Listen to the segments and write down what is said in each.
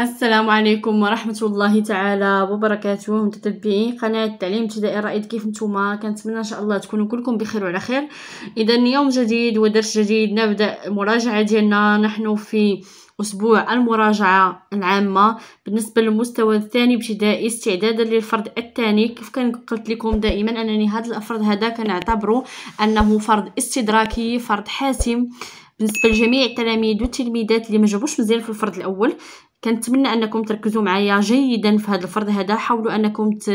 السلام عليكم ورحمة الله تعالى وبركاته متتبعين قناة تعليم ابتدائي الرائد كيف نتوما كنتمنى ان شاء الله تكونوا كلكم بخير وعلى خير اذا يوم جديد ودرس جديد نبدا مراجعة ديالنا نحن في أسبوع المراجعة العامة بالنسبة للمستوى الثاني ابتدائي استعدادا للفرد الثاني كيف كان قلت لكم دائما أنني هذا الفرد هذا كنعتبره أنه فرد استدراكي فرد حاسم بالنسبه لجميع التلاميذ والتلميذات اللي ما جابوش مزيان في الفرد الاول كنتمنى انكم تركزوا معايا جيدا في هذا الفرض هذا حاولوا انكم ت...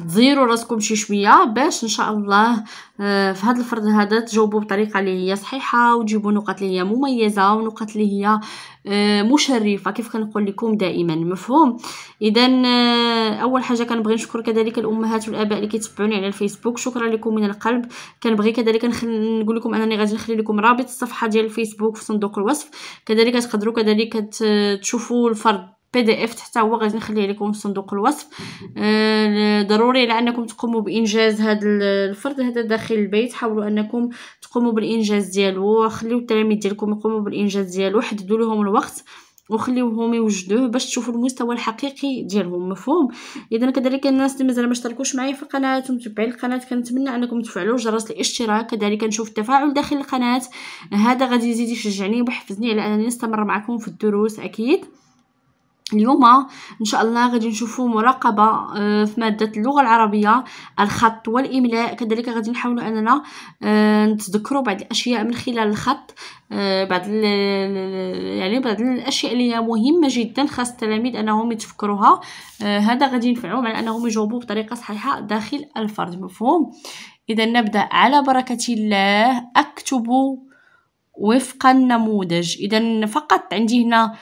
تزيروا راسكم شي شويه باش ان شاء الله آه، في هذا الفرض هذا تجاوبوا بطريقه اللي هي صحيحه وتجيبوا نقط اللي هي مميزه ونقط اللي هي آه، مشرفه كيف كنقول لكم دائما مفهوم اذا آه، اول حاجه كنبغي نشكر كذلك الامهات والاباء اللي كيتبعوني على الفيسبوك شكرا لكم من القلب كنبغي كذلك نقول لكم انني غادي نخلي لكم رابط الصفحه ديال الفيسبوك في صندوق الوصف كذلك تقدروا كذلك تشوفوا الفرض بي دي اف حتى هو غادي نخليه لكم في صندوق الوصف آه ضروري لانكم تقوموا بانجاز هذا الفرد هذا داخل البيت حاولوا انكم تقوموا بالانجاز ديالو خليو التلاميذ ديالكم يقوموا بالانجاز ديالو حددوا لهم الوقت وخليوهم يوجدوه باش تشوفوا المستوى الحقيقي ديالهم مفهوم اذا كذلك الناس اللي مازال ما اشتركوش معايا في القناه ومتبعين القناه كنتمنى انكم تفعلوا جرس الاشتراك كذلك نشوف التفاعل داخل القناه هذا غادي يزيد يشجعني ويحفزني على انني نستمر معكم في الدروس اكيد اليوم آه، ان شاء الله غادي نشوفوا مراقبه آه، في ماده اللغه العربيه الخط والاملاء كذلك غادي نحاولوا اننا آه، نتذكروا بعض الاشياء من خلال الخط بعض يعني بعض الاشياء اللي هي مهمه جدا خاص التلاميذ انهم يتفكروها هذا غادي ينفعهم على انهم يجاوبوا بطريقه صحيحه داخل الفرد مفهوم اذا نبدا على بركه الله اكتب وفق النموذج اذا فقط عندي هنا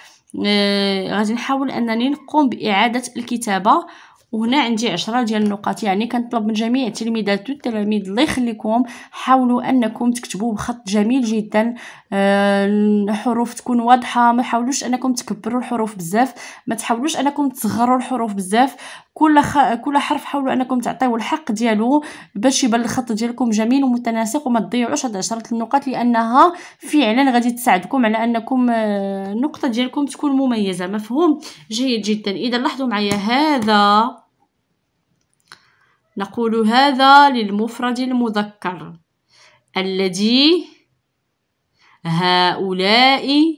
آه، غادي نحاول انني نقوم باعاده الكتابه وهنا عندي عشرة ديال النقاط يعني كنطلب من جميع التلميذات والتلاميذ الله يخليكم حاولوا انكم تكتبوا بخط جميل جدا آه، الحروف تكون واضحه ما حاولوش انكم تكبروا الحروف بزاف ما تحاولوش انكم تصغروا الحروف بزاف كل خ... كل حرف حاولوا انكم تعطيوه الحق ديالو باش يبان الخط ديالكم جميل ومتناسق وما تضيعوش هاد 10 النقاط لانها فعلا غادي تساعدكم على انكم آه، النقطه ديالكم تكون مميزه مفهوم جيد جدا اذا لاحظوا معايا هذا نقول هذا للمفرد المذكر الذي هؤلاء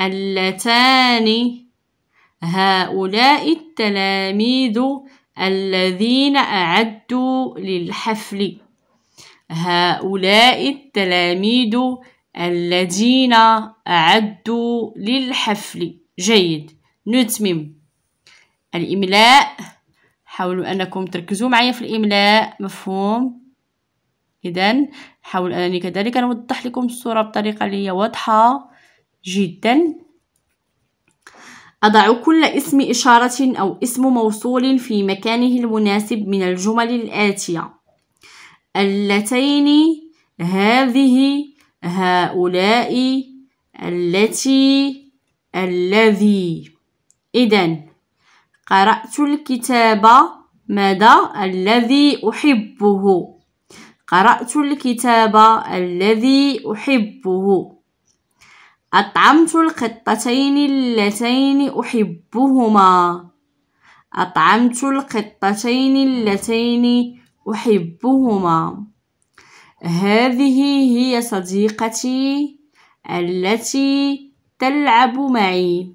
اللتان هؤلاء التلاميذ الذين أعدوا للحفل هؤلاء التلاميذ الذين أعدوا للحفل جيد نتمم الإملاء حاولوا انكم تركزوا معايا في الاملاء مفهوم اذا حاول انني كذلك نوضح لكم الصوره بطريقه اللي هي واضحه جدا أضع كل اسم إشارة أو اسم موصول في مكانه المناسب من الجمل الآتية اللتين هذه هؤلاء التي الذي اذا قرأت الكتاب ماذا الذي أحبه قرأت الكتاب الذي أحبه أطعمت القطتين اللتين أحبهما أطعمت القطتين اللتين أحبهما هذه هي صديقتي التي تلعب معي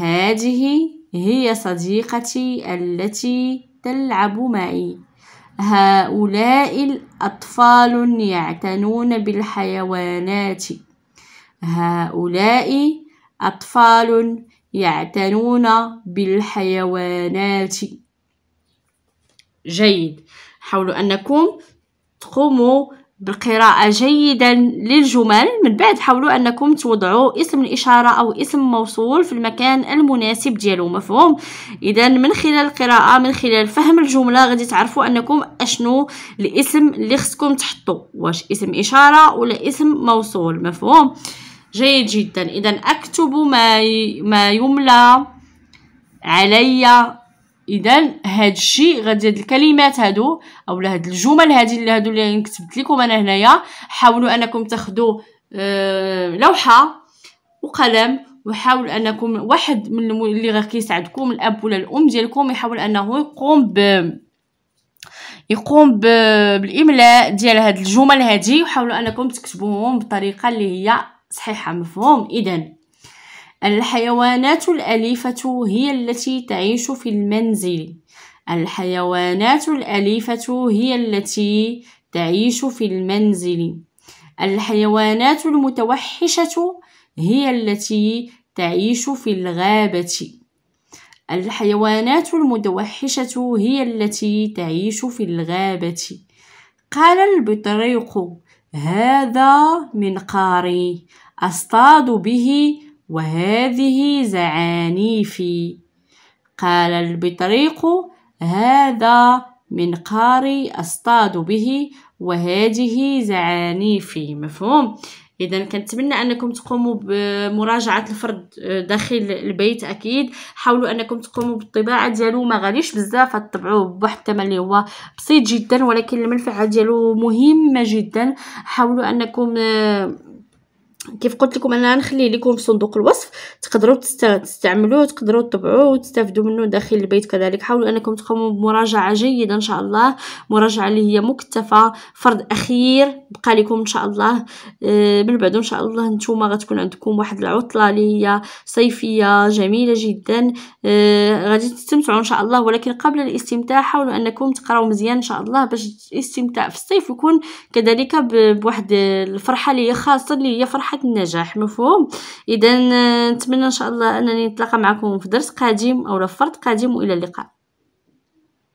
هذه هي صديقتي التي تلعب معي هؤلاء الأطفال يعتنون بالحيوانات هؤلاء أطفال يعتنون بالحيوانات جيد حاولوا أنكم تقوموا بالقراءة جيدا للجمل من بعد حاولوا أنكم توضعوا اسم الإشارة أو اسم موصول في المكان المناسب ديالو مفهوم إذا من خلال القراءة من خلال فهم الجملة غادي تعرفوا أنكم أشنو الاسم اللي خصكم تحطوا واش اسم إشارة ولا اسم موصول مفهوم جيد جدا إذا أكتب ما ما يملى علي اذا هاد الشيء غادي هاد الكلمات هادو اولا هاد الجمل هادي اللي هادو اللي كتبت لكم انا هنايا حاولوا انكم تاخذوا أه لوحه وقلم وحاول انكم واحد من اللي غير كيساعدكم الاب ولا الام ديالكم يحاول انه يقوم ب يقوم ب... بالاملاء ديال هاد الجمل هادي وحاولوا انكم تكتبوهم بطريقه اللي هي صحيحه مفهوم اذا الحيوانات الأليفة هي التي تعيش في المنزل الحيوانات الأليفة هي التي تعيش في المنزل الحيوانات المتوحشة هي التي تعيش في الغابة الحيوانات المتوحشة هي التي تعيش في الغابة قال البطريق هذا منقاري أصطاد به وهذه زعانيفي قال البطريق هذا منقاري أصطاد به وهذه زعانيفي مفهوم اذا كنتمنى انكم تقوموا بمراجعه الفرد داخل البيت اكيد حاولوا انكم تقوموا بالطباعه ديالو ما غاليش بزاف طبعوه بواحد الثمن اللي هو بسيط جدا ولكن المنفعه ديالو مهمه جدا حاولوا انكم كيف قلت لكم انا غنخليه لكم في صندوق الوصف تقدروا تستعملوه تقدروا تطبعوه وتستافدوا منه داخل البيت كذلك حاولوا انكم تقوموا بمراجعه جيده ان شاء الله مراجعه اللي هي مكتفه فرض اخير بقى لكم ان شاء الله آه، من بعد ان شاء الله نتوما غتكون عندكم واحد العطله اللي هي صيفيه جميله جدا آه، غادي تستمتعوا ان شاء الله ولكن قبل الاستمتاع حاولوا انكم تقراو مزيان ان شاء الله باش الاستمتاع في الصيف يكون كذلك بواحد الفرحه اللي هي خاصه اللي هي فرحه واحد النجاح مفهوم اذا آه، نتمنى ان شاء الله انني نتلاقى معكم في درس قادم او في فرد قادم والى اللقاء